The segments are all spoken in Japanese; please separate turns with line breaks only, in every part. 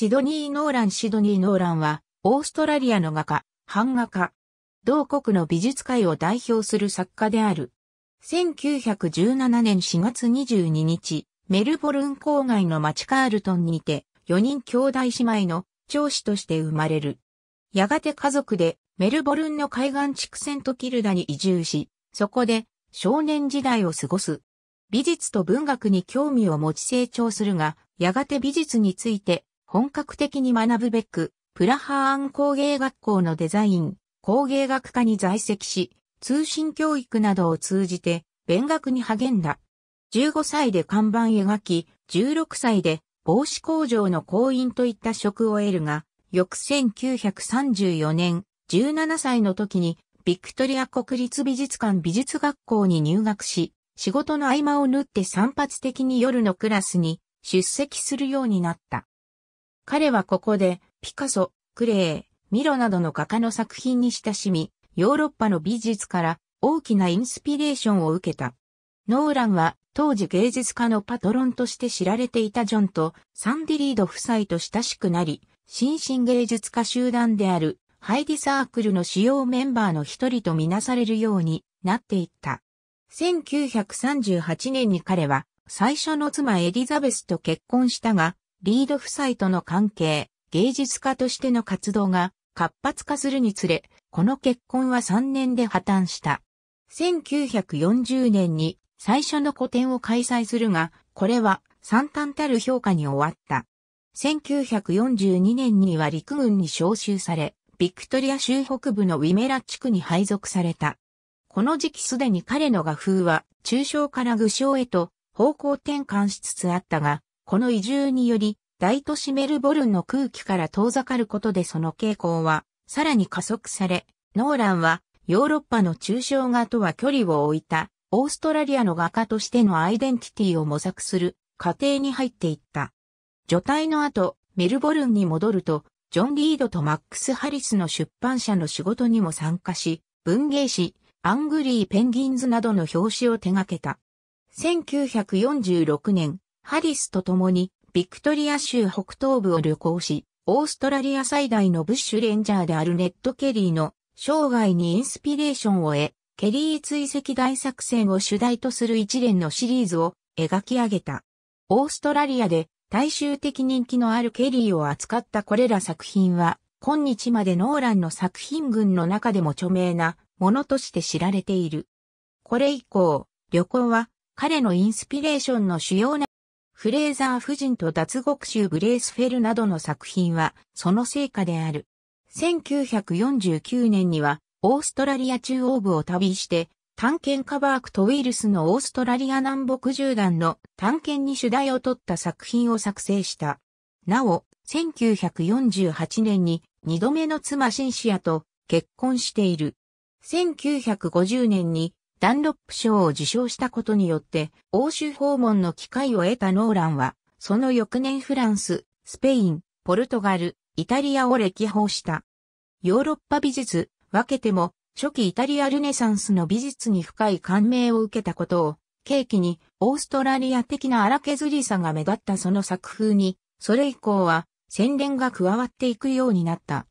シドニー・ノーランシドニー・ノーランは、オーストラリアの画家、版画家、同国の美術界を代表する作家である。1917年4月22日、メルボルン郊外の町カールトンにて、4人兄弟姉妹の長子として生まれる。やがて家族でメルボルンの海岸地区セントキルダに移住し、そこで少年時代を過ごす。美術と文学に興味を持ち成長するが、やがて美術について本格的に学ぶべく、プラハーン工芸学校のデザイン、工芸学科に在籍し、通信教育などを通じて、勉学に励んだ。15歳で看板描き、16歳で帽子工場の工員といった職を得るが、翌1934年、17歳の時に、ビクトリア国立美術館美術学校に入学し、仕事の合間を縫って散発的に夜のクラスに出席するようになった。彼はここで、ピカソ、クレー、ミロなどの画家の作品に親しみ、ヨーロッパの美術から大きなインスピレーションを受けた。ノーランは当時芸術家のパトロンとして知られていたジョンとサンディリード夫妻と親しくなり、新進芸術家集団であるハイディサークルの主要メンバーの一人とみなされるようになっていった。1938年に彼は最初の妻エリザベスと結婚したが、リード夫妻との関係、芸術家としての活動が活発化するにつれ、この結婚は3年で破綻した。1940年に最初の個展を開催するが、これは惨憺たる評価に終わった。1942年には陸軍に召集され、ビクトリア州北部のウィメラ地区に配属された。この時期すでに彼の画風は中小から具象へと方向転換しつつあったが、この移住により、大都市メルボルンの空気から遠ざかることでその傾向は、さらに加速され、ノーランは、ヨーロッパの抽象画とは距離を置いた、オーストラリアの画家としてのアイデンティティを模索する過程に入っていった。除隊の後、メルボルンに戻ると、ジョン・リードとマックス・ハリスの出版社の仕事にも参加し、文芸誌、アングリー・ペンギンズなどの表紙を手掛けた。1946年、ハリスと共に、ビクトリア州北東部を旅行し、オーストラリア最大のブッシュレンジャーであるネット・ケリーの生涯にインスピレーションを得、ケリー追跡大作戦を主題とする一連のシリーズを描き上げた。オーストラリアで大衆的人気のあるケリーを扱ったこれら作品は、今日までノーランの作品群の中でも著名なものとして知られている。これ以降、旅行は彼のインスピレーションの主要なフレーザー夫人と脱獄囚ブレースフェルなどの作品はその成果である。1949年にはオーストラリア中央部を旅して探検カバークとウィルスのオーストラリア南北縦断の探検に主題を取った作品を作成した。なお、1948年に二度目の妻シンシアと結婚している。1950年にダンロップ賞を受賞したことによって、欧州訪問の機会を得たノーランは、その翌年フランス、スペイン、ポルトガル、イタリアを歴訪した。ヨーロッパ美術、分けても、初期イタリアルネサンスの美術に深い感銘を受けたことを、契機に、オーストラリア的な荒削りさが目立ったその作風に、それ以降は、洗練が加わっていくようになった。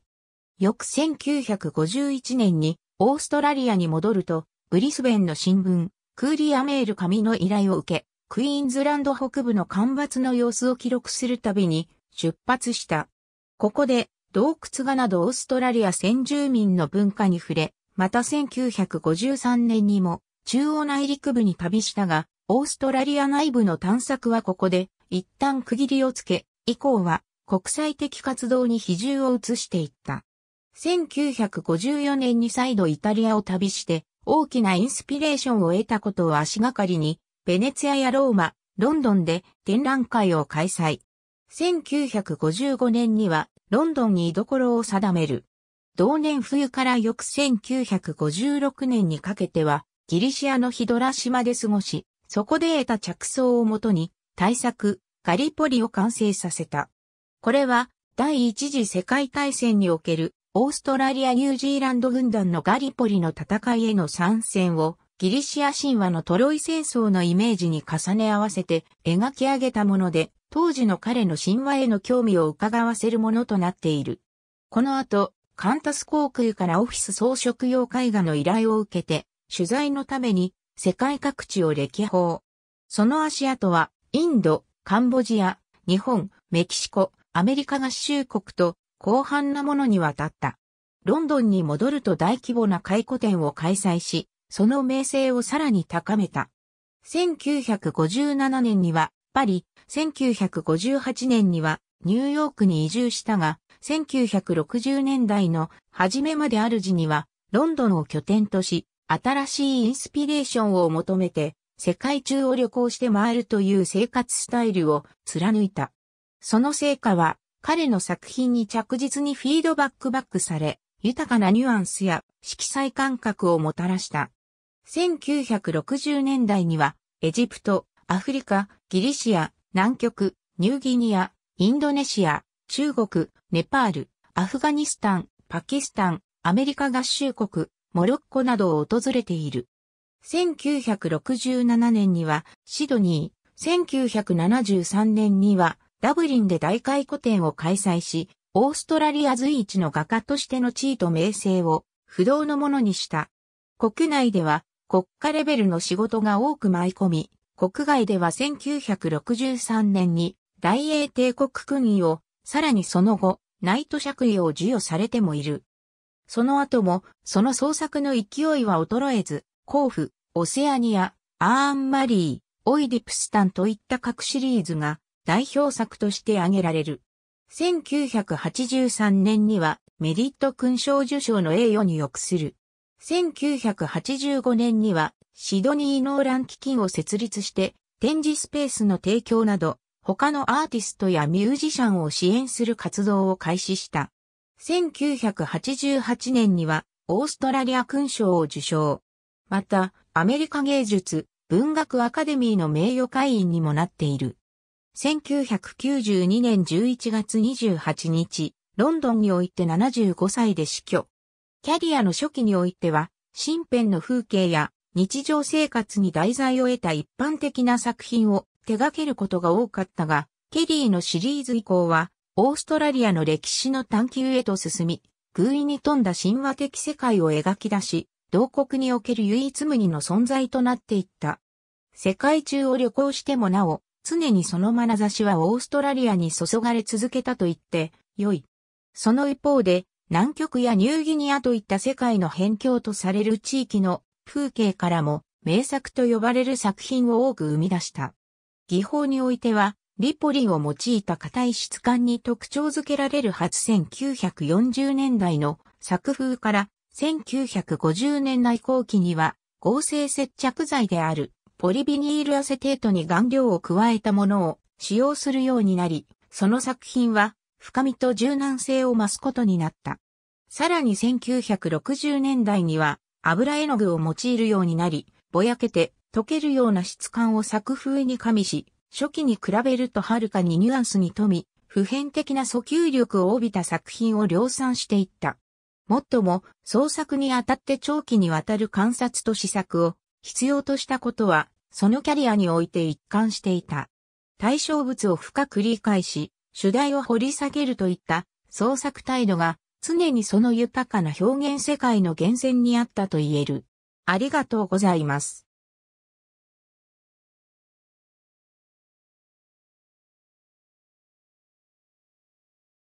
翌1951年に、オーストラリアに戻ると、ブリスベンの新聞、クーリアメール紙の依頼を受け、クイーンズランド北部の干ばつの様子を記録するたびに出発した。ここで洞窟画などオーストラリア先住民の文化に触れ、また1953年にも中央内陸部に旅したが、オーストラリア内部の探索はここで一旦区切りをつけ、以降は国際的活動に比重を移していった。1954年に再度イタリアを旅して、大きなインスピレーションを得たことを足がかりに、ベネツィアやローマ、ロンドンで展覧会を開催。1955年にはロンドンに居所を定める。同年冬から翌1956年にかけてはギリシアのヒドラ島で過ごし、そこで得た着想をもとに大作ガリポリを完成させた。これは第一次世界大戦におけるオーストラリア・ニュージーランド軍団のガリポリの戦いへの参戦をギリシア神話のトロイ戦争のイメージに重ね合わせて描き上げたもので、当時の彼の神話への興味を伺わせるものとなっている。この後、カンタス航空からオフィス装飾用絵画の依頼を受けて、取材のために世界各地を歴訪。その足跡は、インド、カンボジア、日本、メキシコ、アメリカ合衆国と広範なものにわたった。ロンドンに戻ると大規模な回顧展を開催し、その名声をさらに高めた。1957年にはパリ、1958年にはニューヨークに移住したが、1960年代の初めまで主にはロンドンを拠点とし、新しいインスピレーションを求めて世界中を旅行して回るという生活スタイルを貫いた。その成果は彼の作品に着実にフィードバックバックされ、豊かなニュアンスや色彩感覚をもたらした。1960年代には、エジプト、アフリカ、ギリシア、南極、ニューギニア、インドネシア、中国、ネパール、アフガニスタン、パキスタン、アメリカ合衆国、モロッコなどを訪れている。1967年にはシドニー、1973年にはダブリンで大回顧展を開催し、オーストラリア随一の画家としての地位と名声を不動のものにした。国内では国家レベルの仕事が多く舞い込み、国外では1963年に大英帝国勲位を、さらにその後、ナイト爵位を授与されてもいる。その後も、その創作の勢いは衰えず、甲府、オセアニア、アーンマリー、オイディプスタンといった各シリーズが代表作として挙げられる。1983年にはメリット勲章受賞の栄誉に浴する。1985年にはシドニー・ノーラン基金を設立して展示スペースの提供など他のアーティストやミュージシャンを支援する活動を開始した。1988年にはオーストラリア勲章を受賞。また、アメリカ芸術文学アカデミーの名誉会員にもなっている。1992年11月28日、ロンドンにおいて75歳で死去。キャリアの初期においては、身辺の風景や日常生活に題材を得た一般的な作品を手掛けることが多かったが、ケリーのシリーズ以降は、オーストラリアの歴史の探求へと進み、偶意に富んだ神話的世界を描き出し、同国における唯一無二の存在となっていった。世界中を旅行してもなお、常にその眼差しはオーストラリアに注がれ続けたと言って良い。その一方で、南極やニューギニアといった世界の辺境とされる地域の風景からも名作と呼ばれる作品を多く生み出した。技法においては、リポリンを用いた硬い質感に特徴づけられる初1940年代の作風から1950年代後期には合成接着剤であるポリビニールアセテートに顔料を加えたものを使用するようになり、その作品は深みと柔軟性を増すことになった。さらに1960年代には油絵の具を用いるようになり、ぼやけて溶けるような質感を作風に加味し、初期に比べるとはるかにニュアンスに富み、普遍的な訴求力を帯びた作品を量産していった。もっとも、創作にあたって長期にわたる観察と試作を必要としたことは、そのキャリアにおいて一貫していた。対象物を深く理解し、主題を掘り下げるといった創作態度が常にその豊かな表現世界の源泉にあったと言える。ありがとうございます。